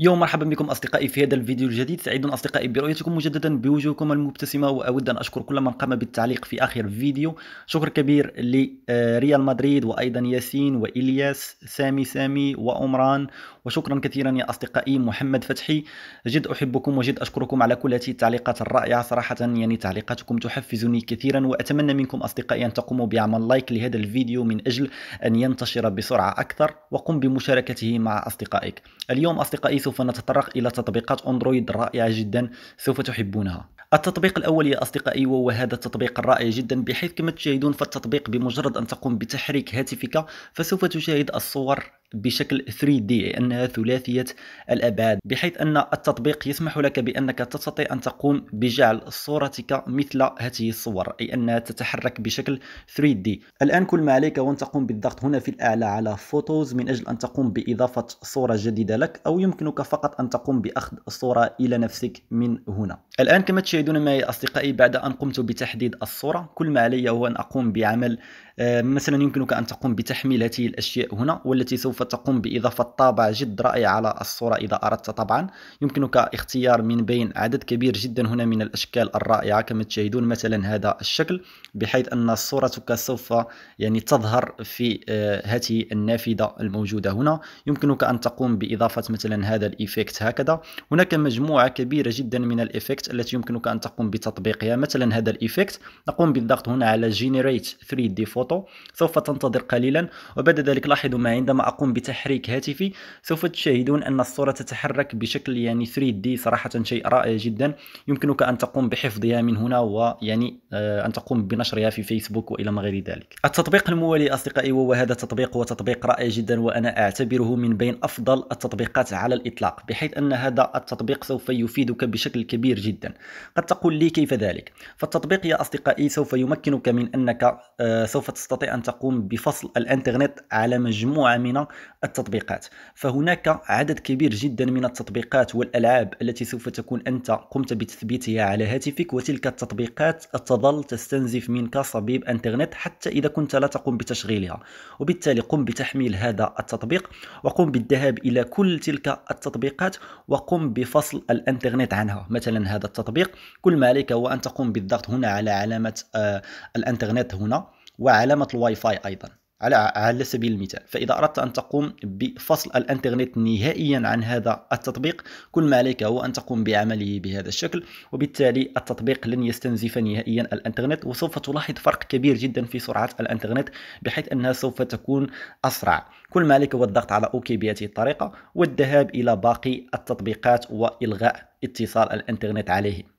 يوم مرحبا بكم اصدقائي في هذا الفيديو الجديد سعيد اصدقائي برؤيتكم مجددا بوجوهكم المبتسمه واود ان اشكر كل من قام بالتعليق في اخر فيديو شكر كبير لريال آه، مدريد وايضا ياسين والياس سامي سامي وعمران وشكرا كثيرا يا اصدقائي محمد فتحي جد احبكم وجد اشكركم على كل هذه التعليقات الرائعه صراحه يعني تعليقاتكم تحفزني كثيرا واتمنى منكم اصدقائي ان تقوموا بعمل لايك لهذا الفيديو من اجل ان ينتشر بسرعه اكثر وقم بمشاركته مع اصدقائك اليوم اصدقائي سوف نتطرق إلى تطبيقات أندرويد رائعة جدا سوف تحبونها التطبيق الأول يا أصدقائي وهو هذا التطبيق الرائع جدا بحيث كما تشاهدون فالتطبيق بمجرد أن تقوم بتحريك هاتفك فسوف تشاهد الصور بشكل 3D أنها ثلاثية الأبعاد بحيث أن التطبيق يسمح لك بأنك تستطيع أن تقوم بجعل صورتك مثل هذه الصور أي أنها تتحرك بشكل 3D الآن كل ما عليك هو أن تقوم بالضغط هنا في الأعلى على فوتوز من أجل أن تقوم بإضافة صورة جديدة لك أو يمكنك فقط أن تقوم بأخذ الصورة إلى نفسك من هنا الآن كما تشاهدون معي أصدقائي بعد أن قمت بتحديد الصورة كل ما علي هو أن أقوم بعمل آه، مثلا يمكنك أن تقوم بتحميل هذه الأشياء هنا والتي سوف فتقوم بإضافة طابع جد رائع على الصورة إذا أردت طبعا يمكنك اختيار من بين عدد كبير جدا هنا من الأشكال الرائعة كما تشاهدون مثلا هذا الشكل بحيث أن صورتك سوف يعني تظهر في آه، هذه النافذة الموجودة هنا يمكنك أن تقوم بإضافة مثلا هذا الإيفكت هكذا هناك مجموعة كبيرة جدا من الإيفكت التي يمكنك أن تقوم بتطبيقها مثلا هذا الإيفكت نقوم بالضغط هنا على Generate 3D Photo سوف تنتظر قليلا وبعد ذلك لاحظوا ما عندما أقوم بتحريك هاتفي سوف تشاهدون أن الصورة تتحرك بشكل يعني 3 دي صراحة شيء رائع جدا يمكنك أن تقوم بحفظها من هنا ويعني آه، أن تقوم بنشرها في فيسبوك وإلى ما غير ذلك التطبيق الموالي أصدقائي هذا التطبيق هو تطبيق رائع جدا وأنا أعتبره من بين أفضل التطبيقات على الإطلاق بحيث أن هذا التطبيق سوف يفيدك بشكل كبير جدا قد تقول لي كيف ذلك فالتطبيق يا أصدقائي سوف يمكنك من أنك آه، سوف تستطيع أن تقوم بفصل الإنترنت على مجموعة من التطبيقات فهناك عدد كبير جدا من التطبيقات والألعاب التي سوف تكون أنت قمت بتثبيتها على هاتفك وتلك التطبيقات تظل تستنزف منك صبيب أنترنت حتى إذا كنت لا تقوم بتشغيلها وبالتالي قم بتحميل هذا التطبيق وقم بالذهاب إلى كل تلك التطبيقات وقم بفصل الأنترنت عنها مثلا هذا التطبيق كل ما عليك هو أن تقوم بالضغط هنا على علامة آه، الأنترنت هنا وعلامة الواي فاي أيضا على على سبيل المثال فإذا أردت أن تقوم بفصل الإنترنت نهائيا عن هذا التطبيق كل ما عليك هو أن تقوم بعمله بهذا الشكل وبالتالي التطبيق لن يستنزف نهائيا الإنترنت وسوف تلاحظ فرق كبير جدا في سرعة الإنترنت بحيث أنها سوف تكون أسرع كل ما عليك هو الضغط على أوكي بهذه الطريقة والذهاب إلى باقي التطبيقات وإلغاء اتصال الإنترنت عليه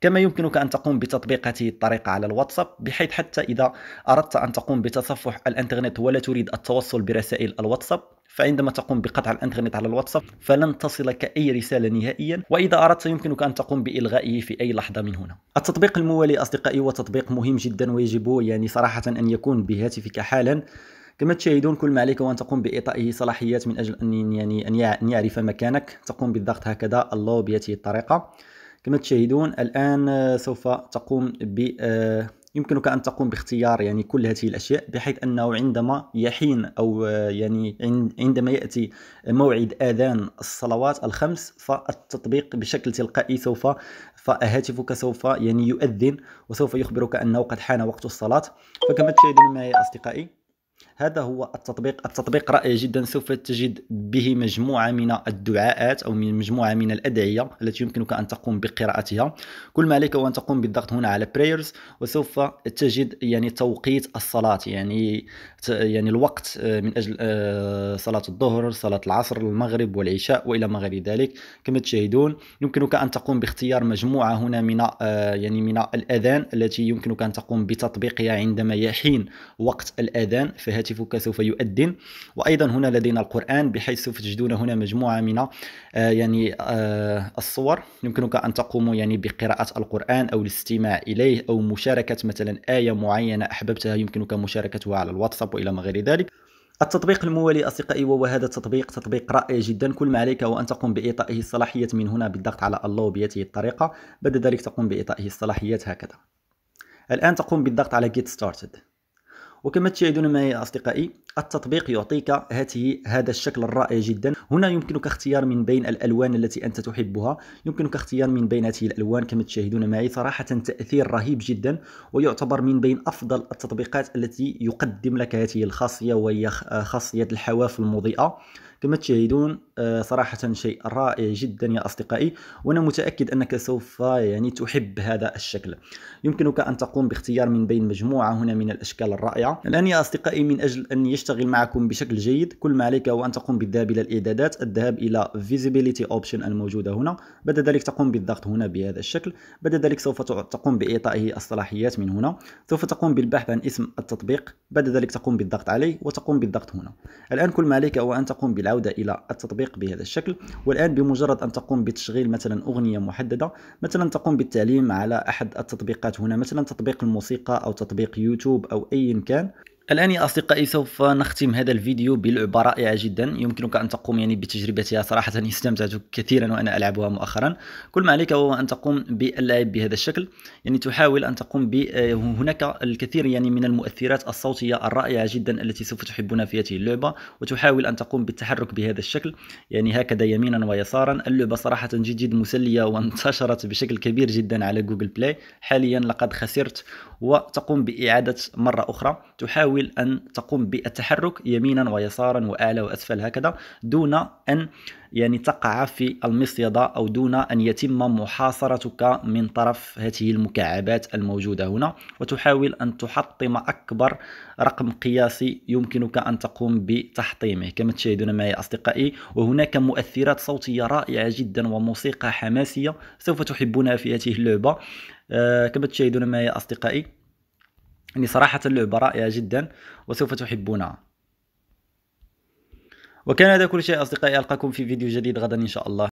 كما يمكنك أن تقوم بتطبيق هذه الطريقة على الواتساب بحيث حتى إذا أردت أن تقوم بتصفح الإنترنت ولا تريد التوصل برسائل الواتساب فعندما تقوم بقطع الانترنت على الواتساب فلن تصلك اي رساله نهائيا واذا اردت يمكنك ان تقوم بالغائه في اي لحظه من هنا التطبيق الموالي اصدقائي هو تطبيق مهم جدا ويجب يعني صراحه ان يكون بهاتفك حالا كما تشاهدون كل ما عليك هو ان تقوم باعطائه صلاحيات من اجل ان يعني ان يعرف مكانك تقوم بالضغط هكذا اللو بهذه الطريقه كما تشاهدون الآن آه، سوف تقوم ب آه، يمكنك أن تقوم باختيار يعني كل هذه الأشياء بحيث أنه عندما يحين أو آه، يعني عندما يأتي موعد آذان الصلوات الخمس فالتطبيق بشكل تلقائي سوف فهاتفك سوف يعني يؤذن وسوف يخبرك أنه قد حان وقت الصلاة فكما تشاهدون معي أصدقائي هذا هو التطبيق التطبيق رائع جدا سوف تجد به مجموعة من الدعاءات أو من مجموعة من الأدعية التي يمكنك أن تقوم بقراءتها كل ما عليك هو أن تقوم بالضغط هنا على prayers وسوف تجد يعني توقيت الصلاة يعني يعني الوقت آه، من أجل آه، صلاة الظهر صلاة العصر المغرب والعشاء وإلى ما غير ذلك كما تشاهدون يمكنك أن تقوم باختيار مجموعة هنا من آه، يعني من الأذان التي يمكنك أن تقوم بتطبيقها عندما يحين وقت الأذان فهاتفك سوف يؤذن وايضا هنا لدينا القران بحيث سوف تجدون هنا مجموعه من آه، يعني آه، الصور يمكنك ان تقوم يعني بقراءه القران او الاستماع اليه او مشاركه مثلا ايه معينه احببتها يمكنك مشاركتها على الواتساب والى ما غير ذلك التطبيق الموالي أصدقائي وهو هذا التطبيق تطبيق رائع جدا كل ما عليك هو أن تقوم بإعطائه الصلاحية من هنا بالضغط على الله بهذه الطريقة بعد ذلك تقوم بإعطائه الصلاحيات هكذا الآن تقوم بالضغط على Get Started وكما تشاهدون معي أصدقائي التطبيق يعطيك هذه هذا الشكل الرائع جدا هنا يمكنك اختيار من بين الألوان التي أنت تحبها يمكنك اختيار من بين هذه الألوان كما تشاهدون معي صراحة تأثير رهيب جدا ويعتبر من بين أفضل التطبيقات التي يقدم لك هذه الخاصية وهي خاصية الحواف المضيئة كما تشاهدون آه، صراحة شيء رائع جدا يا أصدقائي وأنا متأكد أنك سوف يعني تحب هذا الشكل يمكنك أن تقوم باختيار من بين مجموعة هنا من الأشكال الرائعة الآن يا أصدقائي من أجل أن يشتغل معكم بشكل جيد كل ما عليك هو أن تقوم بالذهاب إلى الإعدادات الذهاب إلى Visibility Option الموجودة هنا بعد ذلك تقوم بالضغط هنا بهذا الشكل بعد ذلك سوف تقوم بإعطائه الصلاحيات من هنا سوف تقوم بالبحث عن اسم التطبيق بعد ذلك تقوم بالضغط عليه وتقوم بالضغط هنا الآن كل ما عليك هو أن تقوم بال العودة إلى التطبيق بهذا الشكل والآن بمجرد أن تقوم بتشغيل مثلا أغنية محددة مثلا تقوم بالتعليم على أحد التطبيقات هنا مثلا تطبيق الموسيقى أو تطبيق يوتيوب أو أي كان الآن يا أصدقائي سوف نختم هذا الفيديو بلعبة رائعة جدا يمكنك أن تقوم يعني بتجربتها صراحة استمتعت كثيرا وأنا ألعبها مؤخرا كل ما عليك هو أن تقوم باللعب بهذا الشكل يعني تحاول أن تقوم ب آه، هناك الكثير يعني من المؤثرات الصوتية الرائعة جدا التي سوف تحبون في هذه اللعبة وتحاول أن تقوم بالتحرك بهذا الشكل يعني هكذا يمينا ويسارا اللعبة صراحة جد جد مسلية وانتشرت بشكل كبير جدا على جوجل بلاي حاليا لقد خسرت وتقوم بإعادة مرة أخرى تحاول حاول أن تقوم بالتحرك يمينا ويسارا وأعلى وأسفل هكذا دون أن يعني تقع في المصيدة أو دون أن يتم محاصرتك من طرف هذه المكعبات الموجودة هنا وتحاول أن تحطم أكبر رقم قياسي يمكنك أن تقوم بتحطيمه كما تشاهدون معي أصدقائي وهناك مؤثرات صوتية رائعة جدا وموسيقى حماسية سوف تحبونها في هذه اللعبة آه، كما تشاهدون معي أصدقائي يعني صراحة اللعبة رائعة جدا وسوف تحبونها وكان هذا كل شيء أصدقائي ألقاكم في فيديو جديد غدا إن شاء الله